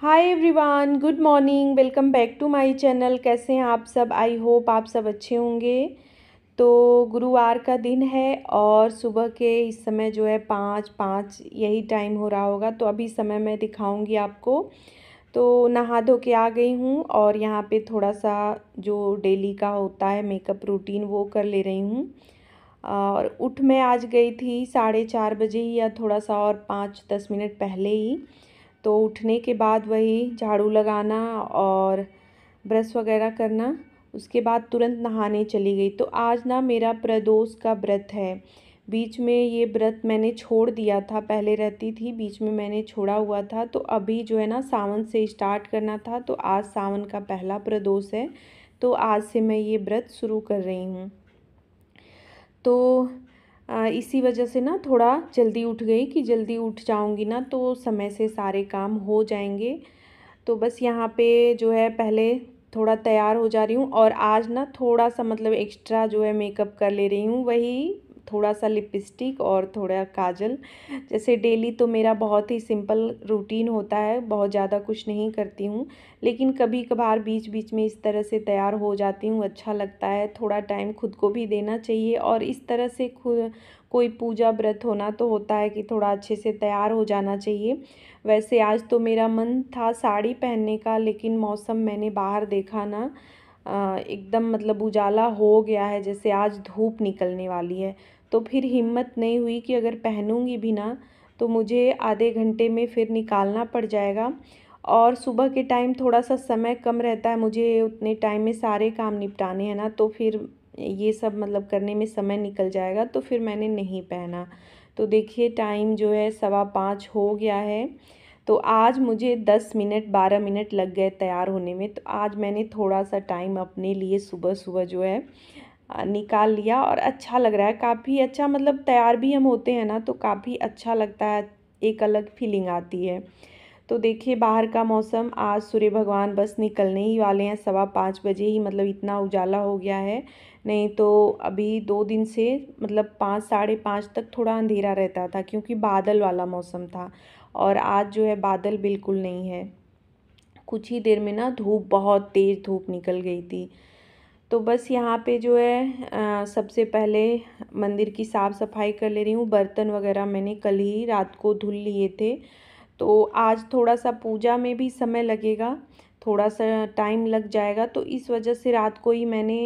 hi everyone good morning welcome back to my channel कैसे हैं आप सब आई होप आप सब अच्छे होंगे तो गुरुवार का दिन है और सुबह के इस समय जो है पाँच पाँच यही टाइम हो रहा होगा तो अभी समय मैं दिखाऊंगी आपको तो नहा धो के आ गई हूँ और यहाँ पे थोड़ा सा जो डेली का होता है मेकअप रूटीन वो कर ले रही हूँ और उठ मैं आज गई थी साढ़े चार बजे ही या थोड़ा सा और पाँच दस मिनट पहले ही तो उठने के बाद वही झाड़ू लगाना और ब्रश वगैरह करना उसके बाद तुरंत नहाने चली गई तो आज ना मेरा प्रदोष का व्रत है बीच में ये व्रत मैंने छोड़ दिया था पहले रहती थी बीच में मैंने छोड़ा हुआ था तो अभी जो है ना सावन से स्टार्ट करना था तो आज सावन का पहला प्रदोष है तो आज से मैं ये व्रत शुरू कर रही हूँ तो इसी वजह से ना थोड़ा जल्दी उठ गई कि जल्दी उठ जाऊंगी ना तो समय से सारे काम हो जाएंगे तो बस यहाँ पे जो है पहले थोड़ा तैयार हो जा रही हूँ और आज ना थोड़ा सा मतलब एक्स्ट्रा जो है मेकअप कर ले रही हूँ वही थोड़ा सा लिपस्टिक और थोड़ा काजल जैसे डेली तो मेरा बहुत ही सिंपल रूटीन होता है बहुत ज़्यादा कुछ नहीं करती हूँ लेकिन कभी कभार बीच बीच में इस तरह से तैयार हो जाती हूँ अच्छा लगता है थोड़ा टाइम खुद को भी देना चाहिए और इस तरह से कोई पूजा व्रत होना तो होता है कि थोड़ा अच्छे से तैयार हो जाना चाहिए वैसे आज तो मेरा मन था साड़ी पहनने का लेकिन मौसम मैंने बाहर देखा ना एकदम मतलब उजाला हो गया है जैसे आज धूप निकलने वाली है तो फिर हिम्मत नहीं हुई कि अगर पहनूँगी भी ना तो मुझे आधे घंटे में फिर निकालना पड़ जाएगा और सुबह के टाइम थोड़ा सा समय कम रहता है मुझे उतने टाइम में सारे काम निपटाने हैं ना तो फिर ये सब मतलब करने में समय निकल जाएगा तो फिर मैंने नहीं पहना तो देखिए टाइम जो है सवा पाँच हो गया है तो आज मुझे दस मिनट बारह मिनट लग गए तैयार होने में तो आज मैंने थोड़ा सा टाइम अपने लिए सुबह सुबह जो है निकाल लिया और अच्छा लग रहा है काफ़ी अच्छा मतलब तैयार भी हम होते हैं ना तो काफ़ी अच्छा लगता है एक अलग फीलिंग आती है तो देखिए बाहर का मौसम आज सूर्य भगवान बस निकलने ही वाले हैं सवा पाँच बजे ही मतलब इतना उजाला हो गया है नहीं तो अभी दो दिन से मतलब पाँच साढ़े पाँच तक थोड़ा अंधेरा रहता था क्योंकि बादल वाला मौसम था और आज जो है बादल बिल्कुल नहीं है कुछ ही देर में ना धूप बहुत तेज़ धूप निकल गई थी तो बस यहाँ पे जो है सबसे पहले मंदिर की साफ़ सफाई कर ले रही हूँ बर्तन वगैरह मैंने कल ही रात को धुल लिए थे तो आज थोड़ा सा पूजा में भी समय लगेगा थोड़ा सा टाइम लग जाएगा तो इस वजह से रात को ही मैंने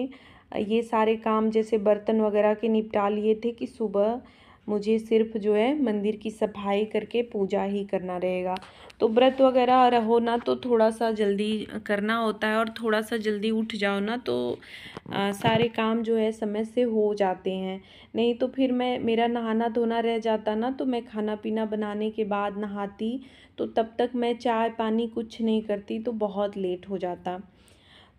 ये सारे काम जैसे बर्तन वगैरह के निपटा लिए थे कि सुबह मुझे सिर्फ जो है मंदिर की सफाई करके पूजा ही करना रहेगा तो व्रत वगैरह रहो ना तो थोड़ा सा जल्दी करना होता है और थोड़ा सा जल्दी उठ जाओ ना तो आ, सारे काम जो है समय से हो जाते हैं नहीं तो फिर मैं मेरा नहाना धोना रह जाता ना तो मैं खाना पीना बनाने के बाद नहाती तो तब तक मैं चाय पानी कुछ नहीं करती तो बहुत लेट हो जाता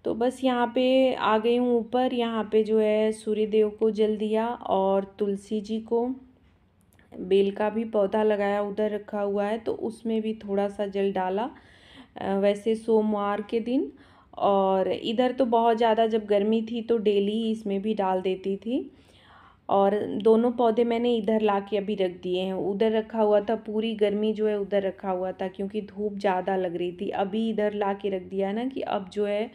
तो बस यहाँ पे आ गई हूँ ऊपर यहाँ पे जो है सूर्य देव को जल दिया और तुलसी जी को बेल का भी पौधा लगाया उधर रखा हुआ है तो उसमें भी थोड़ा सा जल डाला वैसे सोमवार के दिन और इधर तो बहुत ज़्यादा जब गर्मी थी तो डेली ही इसमें भी डाल देती थी और दोनों पौधे मैंने इधर ला के अभी रख दिए हैं उधर रखा हुआ था पूरी गर्मी जो है उधर रखा हुआ था क्योंकि धूप ज़्यादा लग रही थी अभी इधर ला के रख दिया है ना कि अब जो है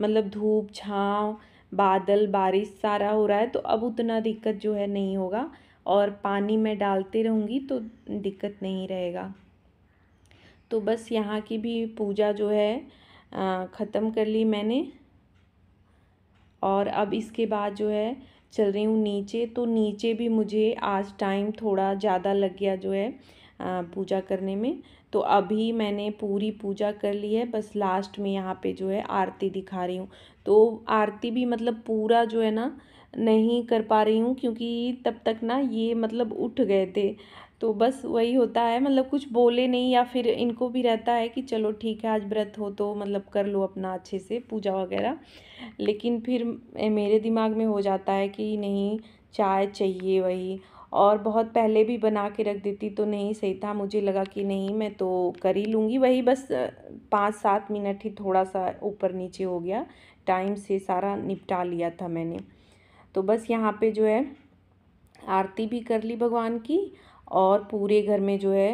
मतलब धूप छाँव बादल बारिश सारा हो रहा है तो अब उतना दिक्कत जो है नहीं होगा और पानी मैं डालती रहूँगी तो दिक्कत नहीं रहेगा तो बस यहाँ की भी पूजा जो है ख़त्म कर ली मैंने और अब इसके बाद जो है चल रही हूँ नीचे तो नीचे भी मुझे आज टाइम थोड़ा ज़्यादा लग गया जो है पूजा करने में तो अभी मैंने पूरी पूजा कर ली है बस लास्ट में यहाँ पे जो है आरती दिखा रही हूँ तो आरती भी मतलब पूरा जो है ना नहीं कर पा रही हूँ क्योंकि तब तक ना ये मतलब उठ गए थे तो बस वही होता है मतलब कुछ बोले नहीं या फिर इनको भी रहता है कि चलो ठीक है आज व्रत हो तो मतलब कर लो अपना अच्छे से पूजा वगैरह लेकिन फिर मेरे दिमाग में हो जाता है कि नहीं चाय चाहिए वही और बहुत पहले भी बना के रख देती तो नहीं सही था मुझे लगा कि नहीं मैं तो कर ही लूँगी वही बस पाँच सात मिनट ही थोड़ा सा ऊपर नीचे हो गया टाइम से सारा निपटा लिया था मैंने तो बस यहाँ पे जो है आरती भी कर ली भगवान की और पूरे घर में जो है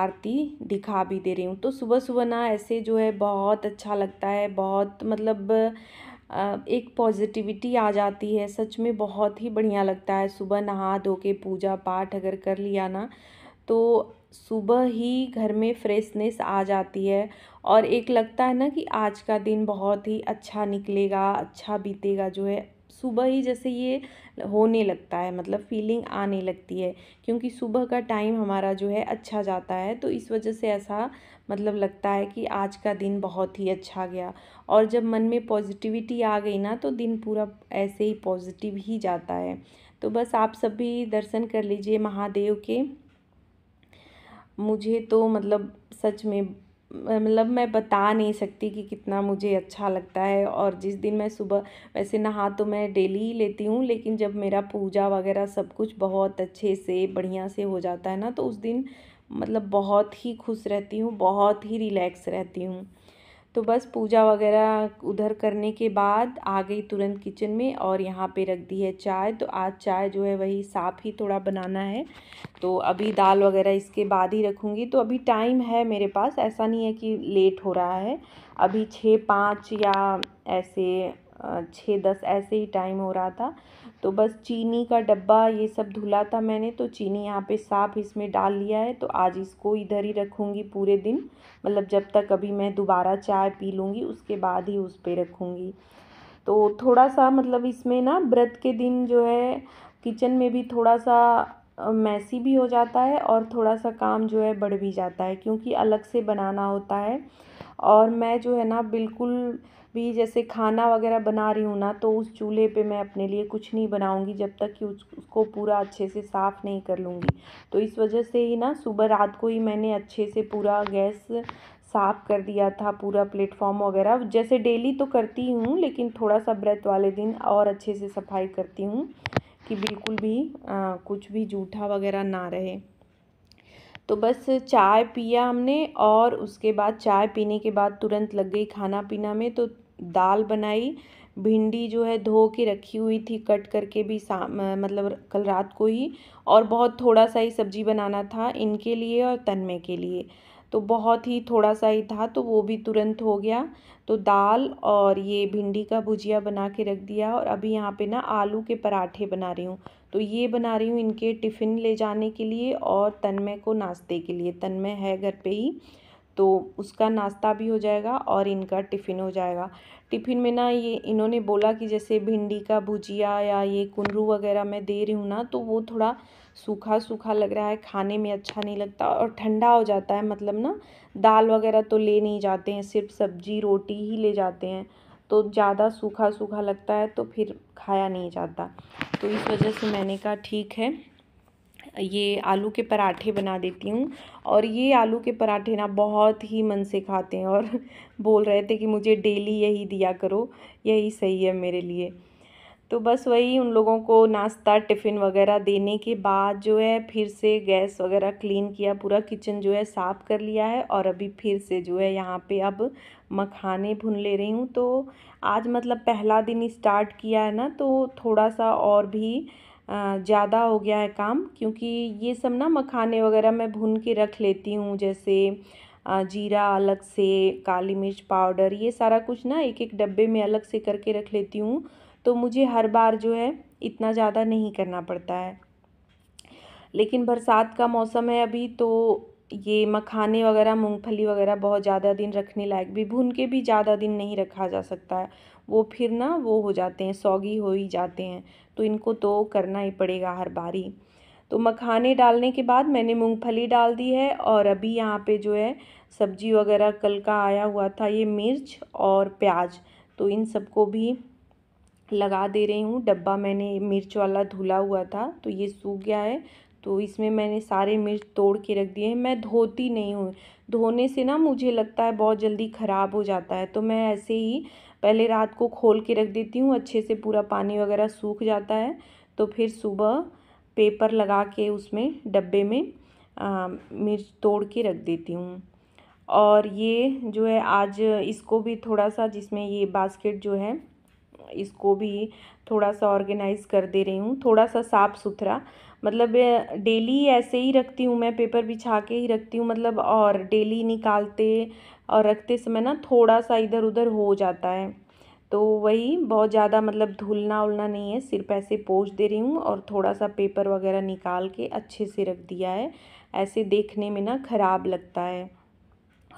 आरती दिखा भी दे रही हूँ तो सुबह सुबह ना ऐसे जो है बहुत अच्छा लगता है बहुत मतलब एक पॉजिटिविटी आ जाती है सच में बहुत ही बढ़िया लगता है सुबह नहा धो के पूजा पाठ अगर कर लिया ना तो सुबह ही घर में फ्रेशनेस आ जाती है और एक लगता है ना कि आज का दिन बहुत ही अच्छा निकलेगा अच्छा बीतेगा जो है सुबह ही जैसे ये होने लगता है मतलब फीलिंग आने लगती है क्योंकि सुबह का टाइम हमारा जो है अच्छा जाता है तो इस वजह से ऐसा मतलब लगता है कि आज का दिन बहुत ही अच्छा गया और जब मन में पॉजिटिविटी आ गई ना तो दिन पूरा ऐसे ही पॉजिटिव ही जाता है तो बस आप सब भी दर्शन कर लीजिए महादेव के मुझे तो मतलब सच में मतलब मैं बता नहीं सकती कि कितना मुझे अच्छा लगता है और जिस दिन मैं सुबह वैसे नहा तो मैं डेली ही लेती हूँ लेकिन जब मेरा पूजा वगैरह सब कुछ बहुत अच्छे से बढ़िया से हो जाता है ना तो उस दिन मतलब बहुत ही खुश रहती हूँ बहुत ही रिलैक्स रहती हूँ तो बस पूजा वगैरह उधर करने के बाद आ गई तुरंत किचन में और यहाँ पे रख दी है चाय तो आज चाय जो है वही साफ ही थोड़ा बनाना है तो अभी दाल वगैरह इसके बाद ही रखूँगी तो अभी टाइम है मेरे पास ऐसा नहीं है कि लेट हो रहा है अभी छः पाँच या ऐसे छः दस ऐसे ही टाइम हो रहा था तो बस चीनी का डब्बा ये सब धुला था मैंने तो चीनी यहाँ पे साफ इसमें डाल लिया है तो आज इसको इधर ही रखूँगी पूरे दिन मतलब जब तक अभी मैं दोबारा चाय पी लूँगी उसके बाद ही उस पर रखूँगी तो थोड़ा सा मतलब इसमें ना व्रत के दिन जो है किचन में भी थोड़ा सा मैसी भी हो जाता है और थोड़ा सा काम जो है बढ़ भी जाता है क्योंकि अलग से बनाना होता है और मैं जो है ना बिल्कुल भी जैसे खाना वगैरह बना रही हूँ ना तो उस चूल्हे पे मैं अपने लिए कुछ नहीं बनाऊँगी जब तक कि उसको पूरा अच्छे से साफ़ नहीं कर लूँगी तो इस वजह से ही ना सुबह रात को ही मैंने अच्छे से पूरा गैस साफ़ कर दिया था पूरा प्लेटफॉर्म वगैरह जैसे डेली तो करती ही हूँ लेकिन थोड़ा सा ब्रेथ वाले दिन और अच्छे से सफाई करती हूँ कि बिल्कुल भी आ, कुछ भी जूठा वगैरह ना रहे तो बस चाय पिया हमने और उसके बाद चाय पीने के बाद तुरंत लग गई खाना पीना में तो दाल बनाई भिंडी जो है धो के रखी हुई थी कट करके भी शाम मतलब कल रात को ही और बहुत थोड़ा सा ही सब्जी बनाना था इनके लिए और तनमे के लिए तो बहुत ही थोड़ा सा ही था तो वो भी तुरंत हो गया तो दाल और ये भिंडी का भुजिया बना के रख दिया और अभी यहाँ पे ना आलू के पराठे बना रही हूँ तो ये बना रही हूँ इनके टिफ़िन ले जाने के लिए और तन्मय को नाश्ते के लिए तन्मय है घर पे ही तो उसका नाश्ता भी हो जाएगा और इनका टिफ़िन हो जाएगा टिफ़िन में ना ये इन्होंने बोला कि जैसे भिंडी का भुजिया या ये कुंडरू वगैरह मैं दे रही हूँ ना तो वो थोड़ा सूखा सूखा लग रहा है खाने में अच्छा नहीं लगता और ठंडा हो जाता है मतलब ना दाल वगैरह तो ले नहीं जाते हैं सिर्फ सब्जी रोटी ही ले जाते हैं तो ज़्यादा सूखा सूखा लगता है तो फिर खाया नहीं जाता तो इस वजह से मैंने कहा ठीक है ये आलू के पराठे बना देती हूँ और ये आलू के पराठे ना बहुत ही मन से खाते हैं और बोल रहे थे कि मुझे डेली यही दिया करो यही सही है मेरे लिए तो बस वही उन लोगों को नाश्ता टिफ़िन वगैरह देने के बाद जो है फिर से गैस वगैरह क्लीन किया पूरा किचन जो है साफ़ कर लिया है और अभी फिर से जो है यहाँ पे अब मखाने भुन ले रही हूँ तो आज मतलब पहला दिन स्टार्ट किया है ना तो थोड़ा सा और भी ज़्यादा हो गया है काम क्योंकि ये सब ना मखाने वगैरह मैं भुन के रख लेती हूँ जैसे जीरा अलग से काली मिर्च पाउडर ये सारा कुछ ना एक एक डब्बे में अलग से करके रख लेती हूँ तो मुझे हर बार जो है इतना ज़्यादा नहीं करना पड़ता है लेकिन बरसात का मौसम है अभी तो ये मखाने वगैरह मूंगफली वगैरह बहुत ज़्यादा दिन रखने लायक भी भून के भी ज़्यादा दिन नहीं रखा जा सकता है वो फिर ना वो हो जाते हैं सौगी हो ही जाते हैं तो इनको तो करना ही पड़ेगा हर बारी तो मखाने डालने के बाद मैंने मूंगफली डाल दी है और अभी यहाँ पे जो है सब्जी वगैरह कल का आया हुआ था ये मिर्च और प्याज तो इन सबको भी लगा दे रही हूँ डब्बा मैंने मिर्च वाला धुला हुआ था तो ये सूख गया है तो इसमें मैंने सारे मिर्च तोड़ के रख दिए हैं मैं धोती नहीं हूँ धोने से ना मुझे लगता है बहुत जल्दी ख़राब हो जाता है तो मैं ऐसे ही पहले रात को खोल के रख देती हूँ अच्छे से पूरा पानी वगैरह सूख जाता है तो फिर सुबह पेपर लगा के उसमें डब्बे में आ, मिर्च तोड़ के रख देती हूँ और ये जो है आज इसको भी थोड़ा सा जिसमें ये बास्केट जो है इसको भी थोड़ा सा ऑर्गेनाइज़ कर दे रही हूँ थोड़ा सा साफ़ सुथरा मतलब डेली ऐसे ही रखती हूँ मैं पेपर बिछा के ही रखती हूँ मतलब और डेली निकालते और रखते समय ना थोड़ा सा इधर उधर हो जाता है तो वही बहुत ज़्यादा मतलब धुलना उलना नहीं है सिर्फ ऐसे पोछ दे रही हूँ और थोड़ा सा पेपर वगैरह निकाल के अच्छे से रख दिया है ऐसे देखने में ना ख़राब लगता है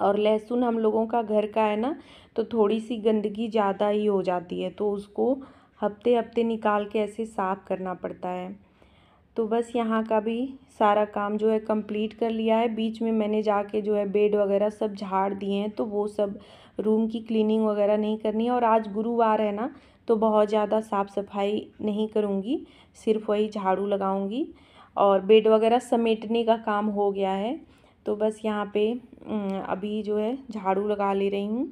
और लहसुन हम लोगों का घर का है ना तो थोड़ी सी गंदगी ज़्यादा ही हो जाती है तो उसको हफ्ते हफ्ते निकाल के ऐसे साफ़ करना पड़ता है तो बस यहाँ का भी सारा काम जो है कंप्लीट कर लिया है बीच में मैंने जाके जो है बेड वगैरह सब झाड़ दिए हैं तो वो सब रूम की क्लीनिंग वगैरह नहीं करनी है और आज गुरुवार है ना तो बहुत ज़्यादा साफ़ सफाई नहीं करूँगी सिर्फ वही झाड़ू लगाऊँगी और बेड वगैरह समेटने का काम हो गया है तो बस यहाँ पे अभी जो है झाड़ू लगा ले रही हूँ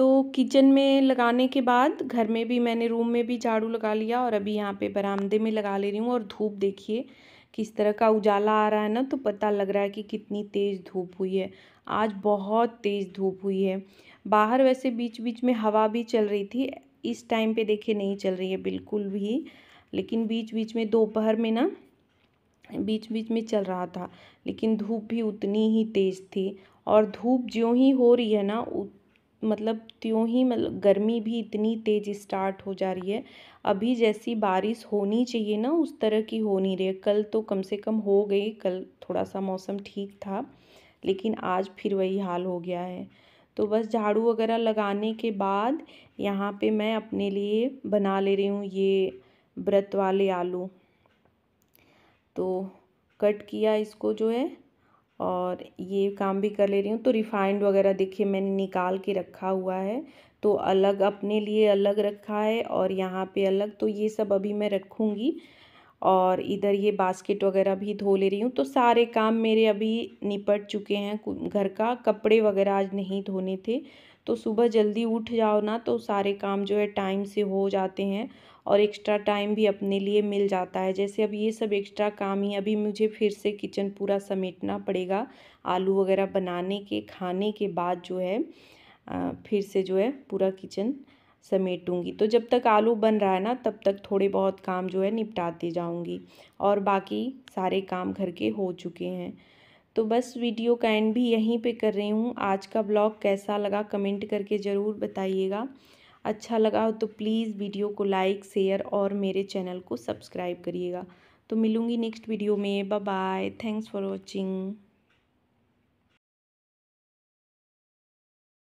तो किचन में लगाने के बाद घर में भी मैंने रूम में भी झाड़ू लगा लिया और अभी यहाँ पे बरामदे में लगा ले रही हूँ और धूप देखिए किस तरह का उजाला आ रहा है ना तो पता लग रहा है कि कितनी तेज़ धूप हुई है आज बहुत तेज़ धूप हुई है बाहर वैसे बीच बीच में हवा भी चल रही थी इस टाइम पे देखिए नहीं चल रही है बिल्कुल भी लेकिन बीच बीच में दोपहर में ना बीच बीच में चल रहा था लेकिन धूप भी उतनी ही तेज़ थी और धूप ज्यों ही हो रही है ना उत मतलब त्यों ही मतलब गर्मी भी इतनी तेज़ स्टार्ट हो जा रही है अभी जैसी बारिश होनी चाहिए ना उस तरह की हो नहीं रही है कल तो कम से कम हो गई कल थोड़ा सा मौसम ठीक था लेकिन आज फिर वही हाल हो गया है तो बस झाड़ू वगैरह लगाने के बाद यहाँ पे मैं अपने लिए बना ले रही हूँ ये व्रत वाले आलू तो कट किया इसको जो है और ये काम भी कर ले रही हूँ तो रिफ़ाइंड वगैरह देखिए मैंने निकाल के रखा हुआ है तो अलग अपने लिए अलग रखा है और यहाँ पे अलग तो ये सब अभी मैं रखूँगी और इधर ये बास्केट वगैरह भी धो ले रही हूँ तो सारे काम मेरे अभी निपट चुके हैं घर का कपड़े वगैरह आज नहीं धोने थे तो सुबह जल्दी उठ जाओ ना तो सारे काम जो है टाइम से हो जाते हैं और एक्स्ट्रा टाइम भी अपने लिए मिल जाता है जैसे अब ये सब एक्स्ट्रा काम ही अभी मुझे फिर से किचन पूरा समेटना पड़ेगा आलू वगैरह बनाने के खाने के बाद जो है फिर से जो है पूरा किचन समेटूंगी तो जब तक आलू बन रहा है ना तब तक थोड़े बहुत काम जो है निपटाती जाऊंगी और बाकी सारे काम घर के हो चुके हैं तो बस वीडियो का एंड भी यहीं पे कर रही हूँ आज का ब्लॉग कैसा लगा कमेंट करके ज़रूर बताइएगा अच्छा लगा हो तो प्लीज़ वीडियो को लाइक शेयर और मेरे चैनल को सब्सक्राइब करिएगा तो मिलूँगी नेक्स्ट वीडियो में bye bye thanks for watching